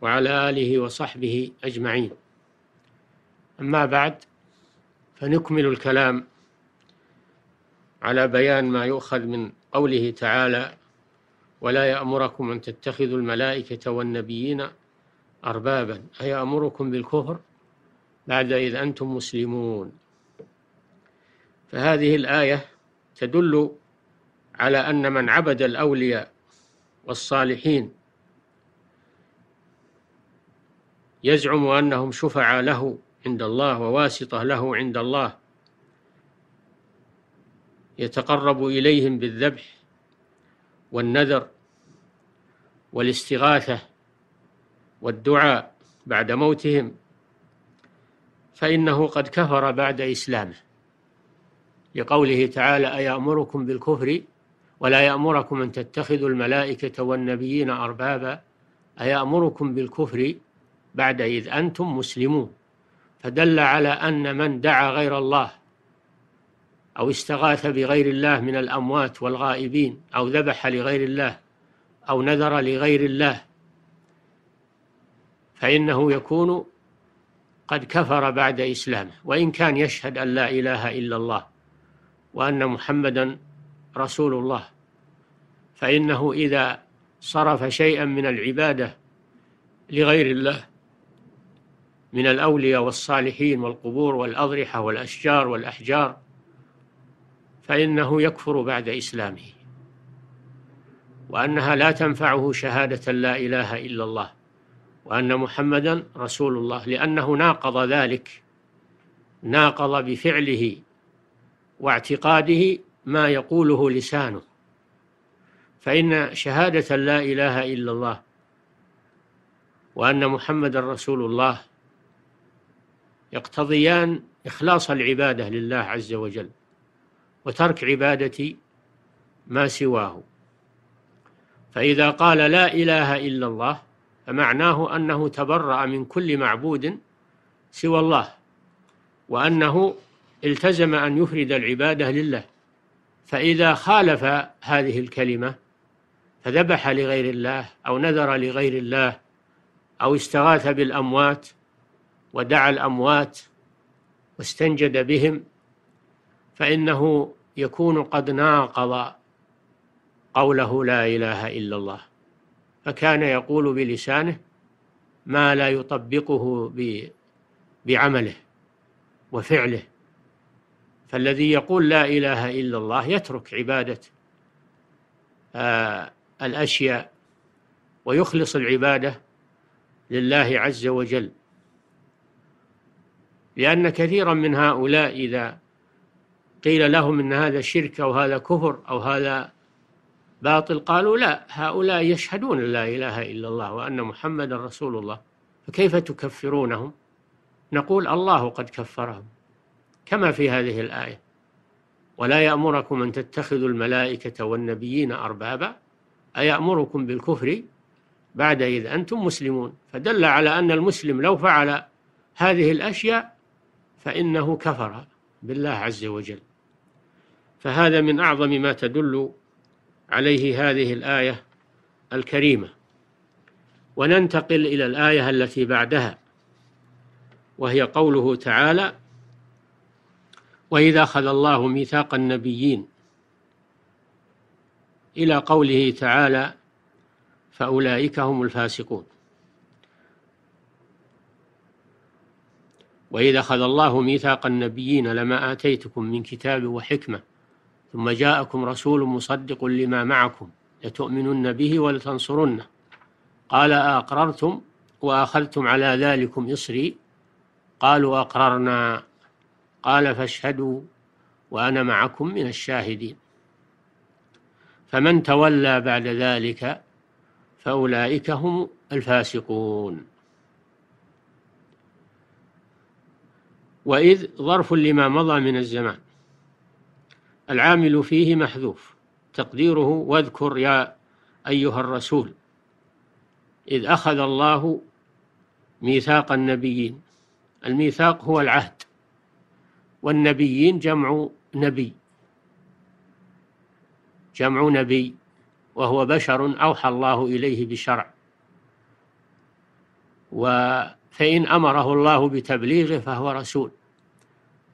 وعلى آله وصحبه أجمعين أما بعد فنكمل الكلام على بيان ما يؤخذ من قوله تعالى ولا يأمركم أن تتخذوا الملائكة والنبيين أربابا أيأمركم بالكفر بعد إذ أنتم مسلمون فهذه الآية تدل على أن من عبد الأولياء والصالحين يزعم أنهم شفعاء له عند الله وواسطة له عند الله يتقرب إليهم بالذبح والنذر والاستغاثة والدعاء بعد موتهم فإنه قد كفر بعد إسلامه لقوله تعالى أيأمركم بالكفر ولا يأمركم أن تتخذوا الملائكة والنبيين أربابا أيأمركم بالكفر بعد إذ أنتم مسلمون فدل على أن من دعا غير الله أو استغاث بغير الله من الأموات والغائبين أو ذبح لغير الله أو نذر لغير الله فإنه يكون قد كفر بعد إسلامه وإن كان يشهد أن لا إله إلا الله وأن محمدا رسول الله فإنه إذا صرف شيئا من العبادة لغير الله من الأولياء والصالحين والقبور والأضرحة والأشجار والأحجار فإنه يكفر بعد إسلامه وأنها لا تنفعه شهادة لا إله إلا الله وأن محمدا رسول الله لأنه ناقض ذلك ناقض بفعله واعتقاده ما يقوله لسانه فإن شهادة لا إله إلا الله وأن محمد رسول الله يقتضيان إخلاص العبادة لله عز وجل وترك عبادة ما سواه فإذا قال لا إله إلا الله فمعناه أنه تبرأ من كل معبود سوى الله وأنه التزم أن يفرد العبادة لله فإذا خالف هذه الكلمة فذبح لغير الله أو نذر لغير الله أو استغاث بالأموات ودعا الأموات واستنجد بهم فإنه يكون قد ناقض قوله لا إله إلا الله فكان يقول بلسانه ما لا يطبقه بعمله وفعله فالذي يقول لا إله إلا الله يترك عبادة آه، الأشياء ويخلص العبادة لله عز وجل لأن كثيرا من هؤلاء إذا قيل لهم أن هذا شرك أو هذا كفر أو هذا باطل قالوا لا هؤلاء يشهدون لا إله إلا الله وأن محمد رسول الله فكيف تكفرونهم نقول الله قد كفرهم كما في هذه الآية ولا يأمركم أن تتخذوا الملائكة والنبيين أربابا أيأمركم بالكفر بعد إذ أنتم مسلمون فدل على أن المسلم لو فعل هذه الأشياء فإنه كفر بالله عز وجل فهذا من أعظم ما تدل عليه هذه الآية الكريمة وننتقل إلى الآية التي بعدها وهي قوله تعالى وإذا أخذ الله ميثاق النبيين إلى قوله تعالى فأولئك هم الفاسقون وإذا أخذ الله ميثاق النبيين لما آتيتكم من كتاب وحكمة ثم جاءكم رسول مصدق لما معكم لتؤمنن به ولتنصرنه قال أقررتم وأخذتم على ذلكم إصري قالوا أقررنا قال فاشهدوا وأنا معكم من الشاهدين فمن تولى بعد ذلك فأولئك هم الفاسقون وإذ ظرف لما مضى من الزمان العامل فيه محذوف تقديره واذكر يا أيها الرسول إذ أخذ الله ميثاق النبيين الميثاق هو العهد والنبيين جمع نبي جمع نبي وهو بشر أوحى الله إليه بشرع فإن أمره الله بتبليغه فهو رسول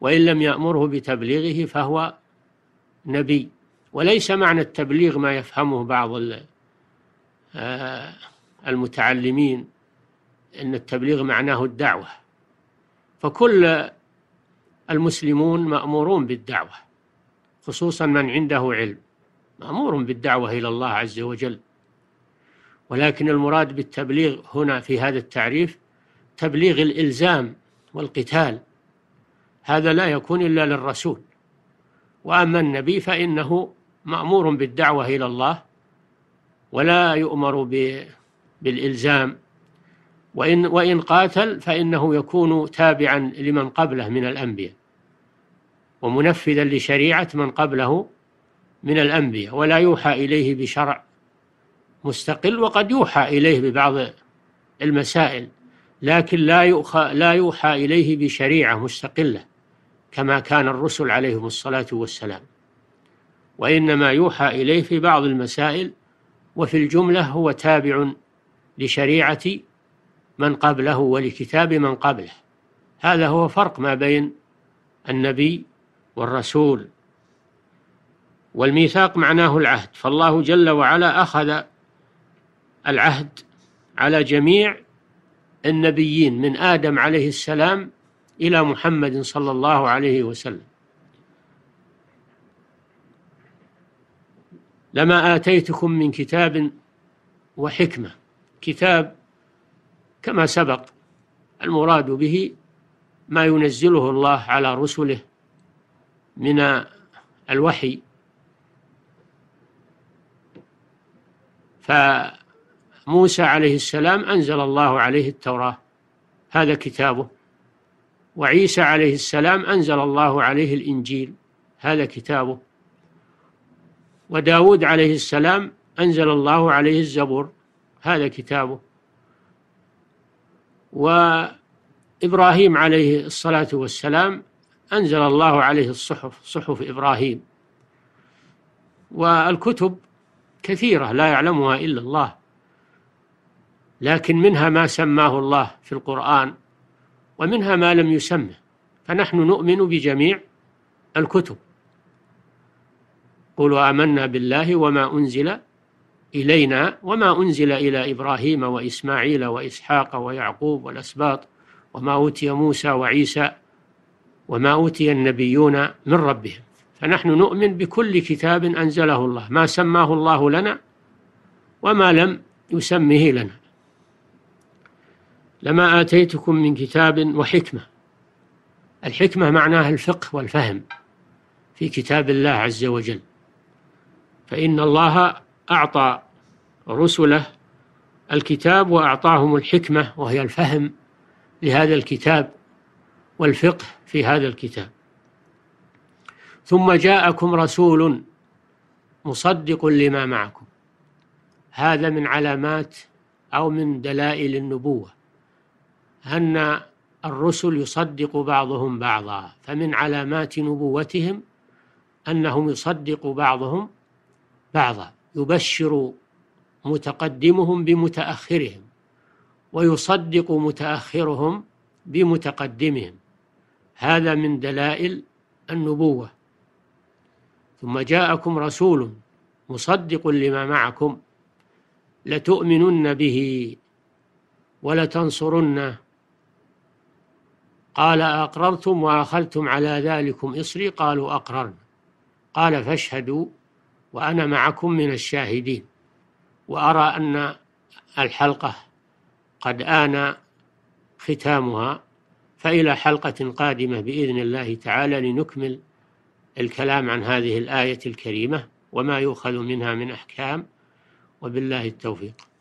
وإن لم يأمره بتبليغه فهو نبي وليس معنى التبليغ ما يفهمه بعض آه، المتعلمين أن التبليغ معناه الدعوة فكل المسلمون مأمورون بالدعوة خصوصا من عنده علم مأمور بالدعوة إلى الله عز وجل ولكن المراد بالتبليغ هنا في هذا التعريف تبليغ الإلزام والقتال هذا لا يكون إلا للرسول وأما النبي فإنه مأمور بالدعوة إلى الله ولا يؤمر بالإلزام وإن, وإن قاتل فإنه يكون تابعا لمن قبله من الأنبياء ومنفذا لشريعة من قبله من الأنبياء ولا يوحى إليه بشرع مستقل وقد يوحى إليه ببعض المسائل لكن لا يوحى, لا يوحى إليه بشريعة مستقلة كما كان الرسل عليهم الصلاة والسلام وإنما يوحى إليه في بعض المسائل وفي الجملة هو تابع لشريعة من قبله ولكتاب من قبله هذا هو فرق ما بين النبي والرسول والميثاق معناه العهد فالله جل وعلا أخذ العهد على جميع النبيين من آدم عليه السلام إلى محمد صلى الله عليه وسلم لما آتيتكم من كتاب وحكمة كتاب كما سبق المراد به ما ينزله الله على رسله من الوحي فالوحي موسى عليه السلام أنزل الله عليه التوراة هذا كتابه وعيسى عليه السلام أنزل الله عليه الإنجيل هذا كتابه وداود عليه السلام أنزل الله عليه الزبور هذا كتابه وإبراهيم عليه الصلاة والسلام أنزل الله عليه الصحف صحف إبراهيم والكتب كثيرة لا يعلمها إلا الله لكن منها ما سماه الله في القرآن ومنها ما لم يسمه فنحن نؤمن بجميع الكتب قولوا آمنا بالله وما أنزل إلينا وما أنزل إلى إبراهيم وإسماعيل وإسحاق ويعقوب والأسباط وما أوتي موسى وعيسى وما أوتي النبيون من ربهم فنحن نؤمن بكل كتاب أنزله الله ما سماه الله لنا وما لم يسمه لنا لما آتيتكم من كتاب وحكمة الحكمة معناها الفقه والفهم في كتاب الله عز وجل فإن الله أعطى رسله الكتاب وأعطاهم الحكمة وهي الفهم لهذا الكتاب والفقه في هذا الكتاب ثم جاءكم رسول مصدق لما معكم هذا من علامات أو من دلائل النبوة أن الرسل يصدق بعضهم بعضا فمن علامات نبوتهم أنهم يصدق بعضهم بعضا يبشر متقدمهم بمتأخرهم ويصدق متأخرهم بمتقدمهم هذا من دلائل النبوة ثم جاءكم رسول مصدق لما معكم لتؤمنن به ولتنصرنه قال أقررتم وأخذتم على ذلكم إصري قالوا أقررنا قال فاشهدوا وأنا معكم من الشاهدين وأرى أن الحلقة قد آن ختامها فإلى حلقة قادمة بإذن الله تعالى لنكمل الكلام عن هذه الآية الكريمة وما يؤخذ منها من أحكام وبالله التوفيق